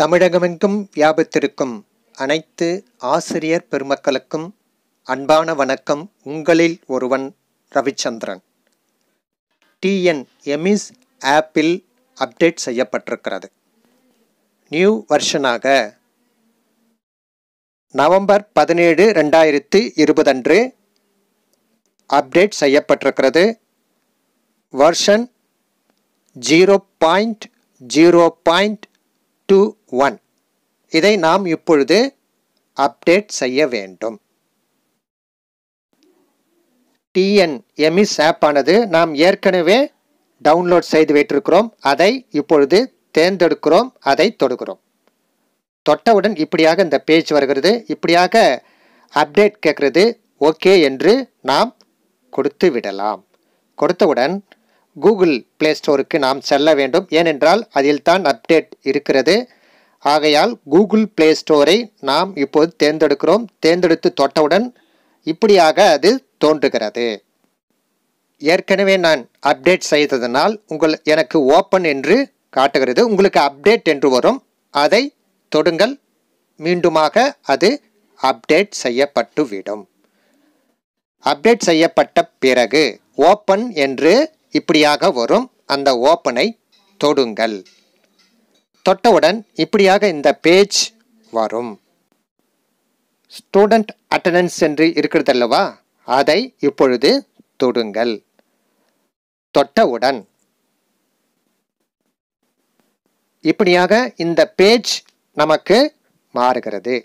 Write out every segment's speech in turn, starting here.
தமிழகமெங்கும் வியாபித்திருக்கும் அனைத்து ஆசிரியர் பெருமக்களுக்கும் அன்பான வணக்கம் உங்களில் ஒருவன் ரவிச்சந்திரன் டிஎன் எமிஸ் ஆப்பில் அப்டேட் செய்யப்பட்டிருக்கிறது நியூ வருஷனாக நவம்பர் பதினேழு ரெண்டாயிரத்தி இருபது அன்று அப்டேட் செய்யப்பட்டிருக்கிறது version zero point zero point two one இதை நாம் இப்பொழுது அப்டேட் செய்ய வேண்டும் டிஎன் எமிஸ் ஆப் ஆனது நாம் ஏற்கனவே டவுன்லோட் செய்து வைத்திருக்கிறோம் அதை இப்பொழுது தேர்ந்தெடுக்கிறோம் அதை தொடுகிறோம் தொட்டவுடன் இப்படியாக இந்த பேஜ் வருகிறது இப்படியாக அப்டேட் கேட்குறது ஓகே என்று நாம் கொடுத்து விடலாம் கொடுத்தவுடன் கூகுள் பிளே ஸ்டோருக்கு நாம் செல்ல வேண்டும் ஏனென்றால் அதில் தான் அப்டேட் இருக்கிறது ஆகையால் கூகுள் பிளே ஸ்டோரை நாம் இப்போது தேர்ந்தெடுக்கிறோம் தேர்ந்தெடுத்து தொட்டவுடன் இப்படியாக அது தோன்றுகிறது ஏற்கனவே நான் அப்டேட் செய்ததனால் உங்கள் எனக்கு ஓப்பன் என்று காட்டுகிறது உங்களுக்கு அப்டேட் என்று வரும் அதை தொடுங்கள் மீண்டுமாக அது அப்டேட் செய்யப்பட்டுவிடும் அப்டேட் செய்யப்பட்ட பிறகு ஓப்பன் என்று இப்படியாக வரும் அந்த ஓப்பனை தொடுங்கள் தொட்டவுடன் இப்படியாக இந்த பேஜ் வரும் ஸ்டூடெண்ட் அட்டண்டன்ஸ் என்று இருக்கிறது அல்லவா அதை இப்பொழுது தொடுங்கள் தொட்டவுடன் இப்படியாக இந்த பேஜ் நமக்கு மாறுகிறது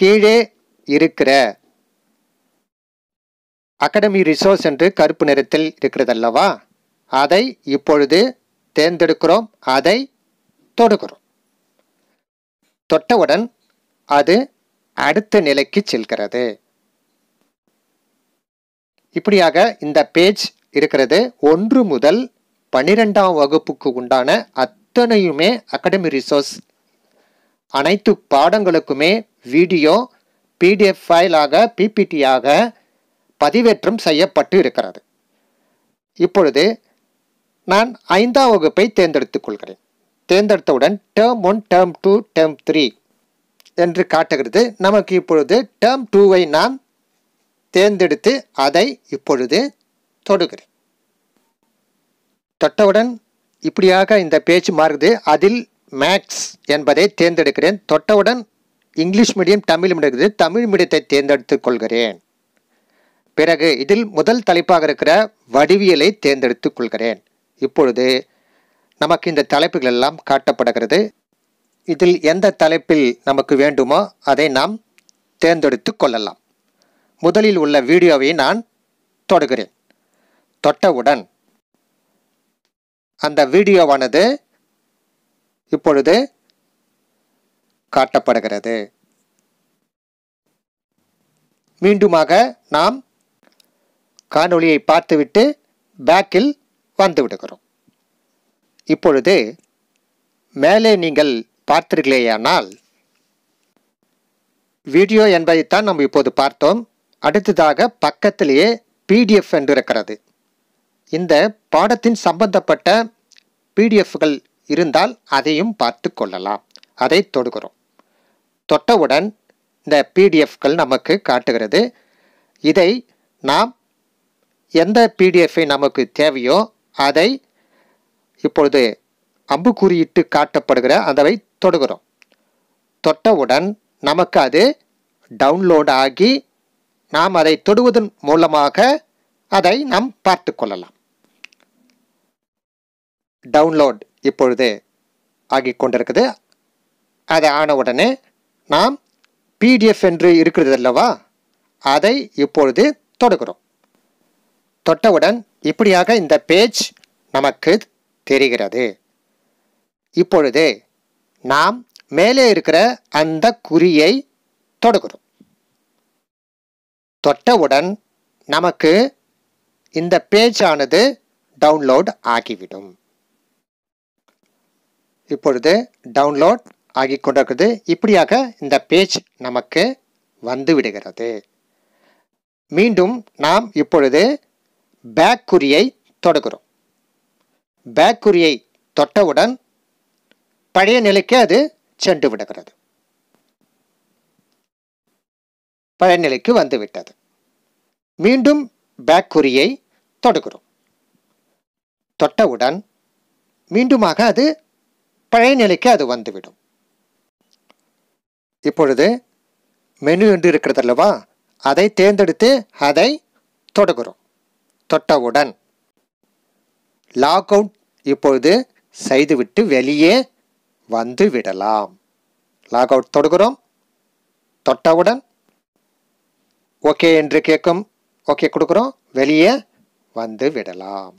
கீழே இருக்கிற அகாடமி ரிசோர்ஸ் என்று கருப்பு நிறத்தில் இருக்கிறதல்லவா அதை இப்பொழுது தேர்ந்தெடுக்கிறோம் அதை தொடுகிறோம் தொட்டவுடன் அது அடுத்த நிலைக்கு செல்கிறது இப்படியாக இந்த பேஜ் இருக்கிறது ஒன்று முதல் பன்னிரெண்டாம் வகுப்புக்கு உண்டான அத்தனையுமே அகாடமி ரிசோர்ஸ் அனைத்து பாடங்களுக்குமே வீடியோ பிடிஎஃப் ஃபைலாக பிபிடியாக பதிவேற்றம் செய்யப்பட்டு இருக்கிறது இப்பொழுது நான் ஐந்தாம் வகுப்பை தேர்ந்தெடுத்துக் கொள்கிறேன் தேர்ந்தெடுத்தவுடன் term one term two term three என்று காட்டுகிறது நமக்கு இப்பொழுது டேர்ம் டூவை நான் தேர்ந்தெடுத்து அதை இப்பொழுது தொடுகிறேன் தொட்டவுடன் இப்படியாக இந்த பேச்சு மாறுது அதில் மேக்ஸ் என்பதை தேர்ந்தெடுக்கிறேன் தொட்டவுடன் இங்கிலீஷ் மீடியம் தமிழ் மீடியம் தமிழ் மீடியத்தை தேர்ந்தெடுத்துக் கொள்கிறேன் பிறகு இதில் முதல் தலைப்பாக இருக்கிற வடிவியலை தேர்ந்தெடுத்து கொள்கிறேன் இப்பொழுது நமக்கு இந்த தலைப்புகள் எல்லாம் காட்டப்படுகிறது இதில் எந்த தலைப்பில் நமக்கு வேண்டுமோ அதை நாம் தேர்ந்தெடுத்து கொள்ளலாம் முதலில் உள்ள வீடியோவை நான் தொடுகிறேன் தொட்டவுடன் அந்த வீடியோவானது இப்பொழுது காட்டப்படுகிறது மீண்டுமாக நாம் காணொளியை பார்த்துவிட்டு பேக்கில் வந்து விடுகிறோம் இப்பொழுது மேலே நீங்கள் பார்த்தீர்களேயானால் வீடியோ என்பதைத்தான் நம்ம இப்போது பார்த்தோம் அடுத்ததாக பக்கத்திலேயே பிடிஎஃப் என்று இருக்கிறது இந்த பாடத்தின் சம்பந்தப்பட்ட பிடிஎஃப்கள் இருந்தால் அதையும் பார்த்து கொள்ளலாம் அதை தொடுகிறோம் தொட்டவுடன் இந்த பிடிஎஃப்கள் நமக்கு காட்டுகிறது இதை நாம் எந்த பிடிஎஃபை நமக்கு தேவையோ அதை இப்பொழுது அம்பு குறியிட்டு காட்டப்படுகிற அதை தொடுகிறோம் தொட்டவுடன் நமக்கு அது டவுன்லோட் ஆகி நாம் அதை தொடுவதன் மூலமாக அதை நாம் பார்த்து கொள்ளலாம் டவுன்லோட் இப்பொழுது ஆகி கொண்டிருக்குது அதை ஆன உடனே நாம் பிடிஎஃப் என்று இருக்கிறது அல்லவா அதை இப்பொழுது தொடுகிறோம் தொட்டவுடன் இப்படியாக இந்த பேஜ் நமக்கு தெரிகிறது இப்பொழுது நாம் மேலே இருக்கிற அந்த குறியை தொடுகிறோம் தொட்டவுடன் நமக்கு இந்த பேஜ் ஆனது டவுன்லோட் ஆகிவிடும் இப்பொழுது டவுன்லோட் ஆகி கொண்டிருக்கிறது இப்படியாக இந்த பேஜ் நமக்கு வந்துவிடுகிறது மீண்டும் நாம் இப்பொழுது பேக் குறியை தொடுகிறோம் பேக் குறியை தொட்டவுடன் பழைய நிலைக்கு அது சென்று விடுகிறது பழைய நிலைக்கு வந்துவிட்டது மீண்டும் பேக் குறியை தொடுகிறோம் தொட்டவுடன் மீண்டுமாக அது பழைய நிலைக்கு அது வந்துவிடும் இப்பொழுது மெனு என்று இருக்கிறது அல்லவா அதை தேர்ந்தெடுத்து அதை தொடுகிறோம் தொட்டவுடன் லாக் அவுட் இப்பொழுது செய்துவிட்டு வெளியே வந்து விடலாம் லாக் அவுட் தொடுகிறோம் தொட்டவுடன் ஓகே என்று கேட்கும் ஓகே கொடுக்குறோம் வெளியே வந்து விடலாம்